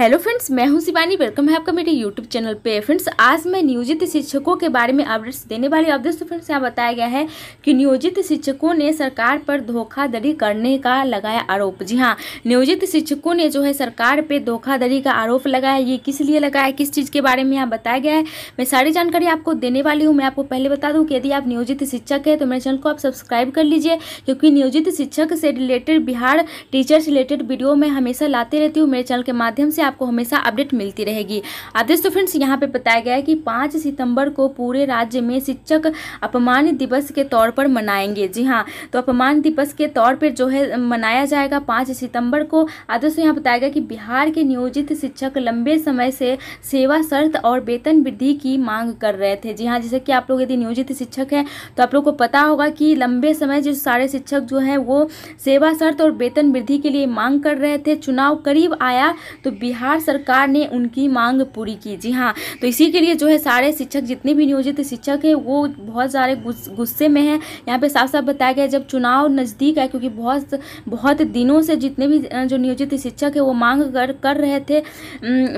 hello friends मैं हूं Shivani welcome है आपका मेरे यूट्यूब चैनल पे फ्रेंड्स आज मैं नियोजित शिक्षकों के बारे में अपडेट्स देने वाली अपडेट्स तो फ्रेंड्स यहाँ बताया गया है कि नियोजित शिक्षकों ने सरकार पर धोखाधड़ी करने का लगाया आरोप जी हाँ नियोजित शिक्षकों ने जो है सरकार पे धोखाधड़ी का आरोप लगाया ये किस लिए लगाया किस चीज़ के बारे में यहाँ बताया गया है मैं सारी जानकारी आपको देने वाली हूँ मैं आपको पहले बता दूँ कि यदि आप नियोजित शिक्षक है तो मेरे चैनल को आप सब्सक्राइब कर लीजिए क्योंकि नियोजित शिक्षक से related Bihar teacher related video मैं हमेशा लाते रहती हूँ मेरे चैनल के माध्यम से आपको हमेशा अपडेट मिलती रहेगी आदेश तो फ्रेंड्स यहाँ पे बताया गया है कि पाँच सितंबर को पूरे राज्य में शिक्षक अपमान दिवस के तौर पर मनाएंगे जी हाँ तो अपमान दिवस के तौर पर जो है मनाया जाएगा पाँच सितंबर को आदेश तो यहाँ बताया गया कि बिहार के नियोजित शिक्षक लंबे समय से सेवा शर्त और वेतन वृद्धि की मांग कर रहे थे जी हाँ जैसे कि आप लोग यदि नियोजित शिक्षक हैं तो आप लोग को पता होगा कि लंबे समय जो सारे शिक्षक जो हैं वो सेवा शर्त और वेतन वृद्धि के लिए मांग कर रहे थे चुनाव करीब आया तो बिहार बिहार सरकार ने उनकी मांग पूरी की जी हाँ तो इसी के लिए जो है सारे शिक्षक जितने भी नियोजित शिक्षक हैं वो बहुत सारे गुस्से में हैं यहाँ पे साफ साफ बताया गया जब चुनाव नज़दीक आए क्योंकि बहुत बहुत दिनों से जितने भी जो नियोजित शिक्षक है वो मांग कर कर रहे थे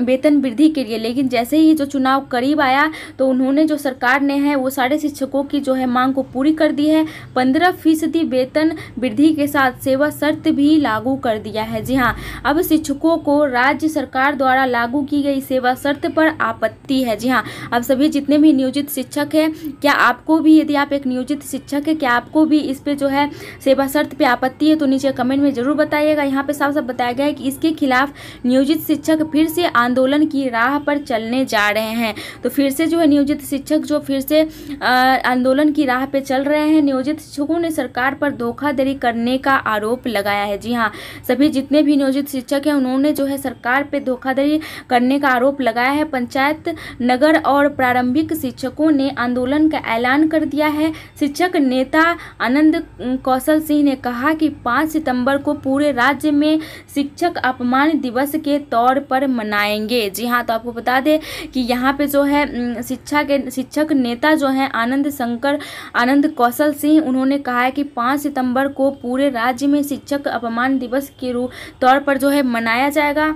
वेतन वृद्धि के लिए लेकिन जैसे ही जो चुनाव करीब आया तो उन्होंने जो सरकार ने है वो सारे शिक्षकों की जो है मांग को पूरी कर दी है पंद्रह फीसदी वेतन वृद्धि के साथ सेवा शर्त भी लागू कर दिया है जी हाँ अब शिक्षकों को राज्य सरकार सरकार द्वारा लागू की गई सेवा शर्त पर आपत्ति है जी हाँ अब सभी जितने भी नियोजित शिक्षक हैं क्या आपको भी यदि आप एक नियोजित शिक्षक है क्या आपको भी इस पर जो है सेवा शर्त पर आपत्ति है तो नीचे कमेंट में ज़रूर बताइएगा यहाँ पर साफ साफ बताया गया है कि इसके खिलाफ नियोजित शिक्षक फिर से आंदोलन की राह पर चलने जा रहे हैं तो फिर से जो है नियोजित शिक्षक जो फिर से आंदोलन की राह पर चल रहे हैं नियोजित शिक्षकों ने सरकार पर धोखाधड़ी करने का आरोप लगाया है जी हाँ सभी जितने भी नियोजित शिक्षक हैं उन्होंने जो है सरकार पर पे धोखाधड़ी करने का आरोप लगाया है पंचायत नगर और प्रारंभिक शिक्षकों ने आंदोलन का ऐलान कर दिया है शिक्षक नेता आनंद कौशल सिंह ने कहा कि 5 सितंबर को पूरे राज्य में शिक्षक अपमान दिवस के तौर पर मनाएंगे जी हाँ तो आपको बता दें कि यहाँ पे जो है शिक्षा के शिक्षक नेता जो है आनंद शंकर आनंद कौशल सिंह उन्होंने कहा है कि 5 सितंबर को पूरे राज्य में शिक्षक अपमान दिवस के रूप तौर पर जो है मनाया जाएगा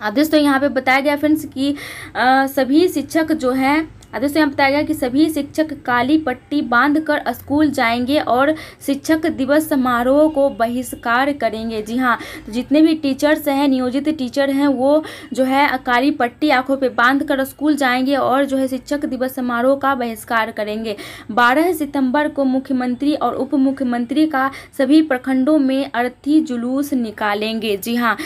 आदेश तो यहाँ पे बताया गया फ्रेंड्स कि आ, सभी शिक्षक जो हैं आदेश तो यहाँ बताया गया कि सभी शिक्षक काली पट्टी बांधकर स्कूल जाएंगे और शिक्षक दिवस समारोह को बहिष्कार करेंगे जी हाँ तो जितने भी टीचर्स हैं नियोजित टीचर हैं वो जो है काली पट्टी आंखों पे बांधकर स्कूल जाएंगे और जो है शिक्षक दिवस समारोह का बहिष्कार करेंगे बारह सितम्बर को मुख्यमंत्री और उप मुख्यमंत्री का सभी प्रखंडों में अर्थी जुलूस निकालेंगे जी हाँ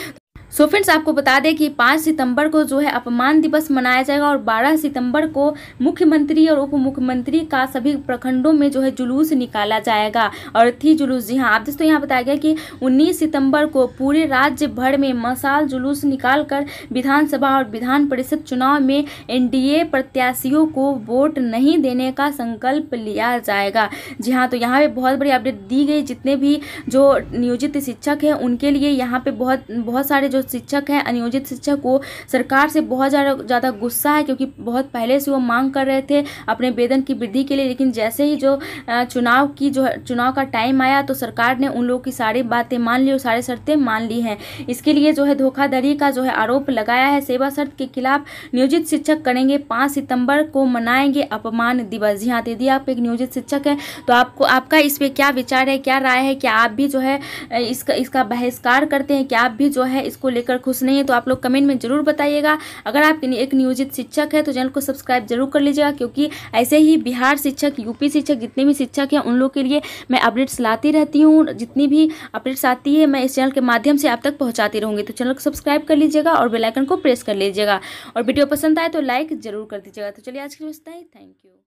सो so फ्रेंड्स आपको बता दें कि 5 सितंबर को जो है अपमान दिवस मनाया जाएगा और 12 सितंबर को मुख्यमंत्री और उप मुख्यमंत्री का सभी प्रखंडों में जो है जुलूस निकाला जाएगा और थी जुलूस जी हाँ आप दोस्तों यहाँ बताया गया कि 19 सितंबर को पूरे राज्य भर में मसाल जुलूस निकाल कर विधानसभा और विधान परिषद चुनाव में एन प्रत्याशियों को वोट नहीं देने का संकल्प लिया जाएगा जी हाँ तो यहाँ पर बहुत बड़ी अपडेट दी गई जितने भी जो नियोजित शिक्षक हैं उनके लिए यहाँ पर बहुत बहुत सारे जो शिक्षक हैं अनियोजित शिक्षक वो सरकार से बहुत ज़्यादा गुस्सा है क्योंकि बहुत पहले से वो मांग कर रहे थे अपने वेतन की वृद्धि के लिए लेकिन जैसे ही जो चुनाव की जो चुनाव का टाइम आया तो सरकार ने उन लोगों की सारी बातें मान ली और सारी शर्तें मान ली हैं इसके लिए जो है धोखाधड़ी का जो है आरोप लगाया है सेवा शर्त के खिलाफ नियोजित शिक्षक करेंगे पाँच सितंबर को मनाएंगे अपमान दिवस जी हाँ दीदी आप एक नियोजित शिक्षक हैं तो आपको आपका इस पर क्या विचार है क्या राय है क्या आप भी जो है इसका इसका बहिष्कार करते हैं क्या आप भी जो है इसको को लेकर खुश नहीं है तो आप लोग कमेंट में जरूर बताइएगा अगर आप एक नियोजित शिक्षक है तो चैनल को सब्सक्राइब जरूर कर लीजिएगा क्योंकि ऐसे ही बिहार शिक्षक यूपी शिक्षक जितने भी शिक्षक हैं उन लोग के लिए मैं अपडेट्स लाती रहती हूँ जितनी भी अपडेट्स आती है मैं इस चैनल के माध्यम से आप तक पहुँचाती रहूँगी तो चैनल को सब्सक्राइब कर लीजिएगा और बेलाइकन को प्रेस कर लीजिएगा और वीडियो पसंद आए तो लाइक जरूर कर दीजिएगा तो चलिए आज के लिए थैंक यू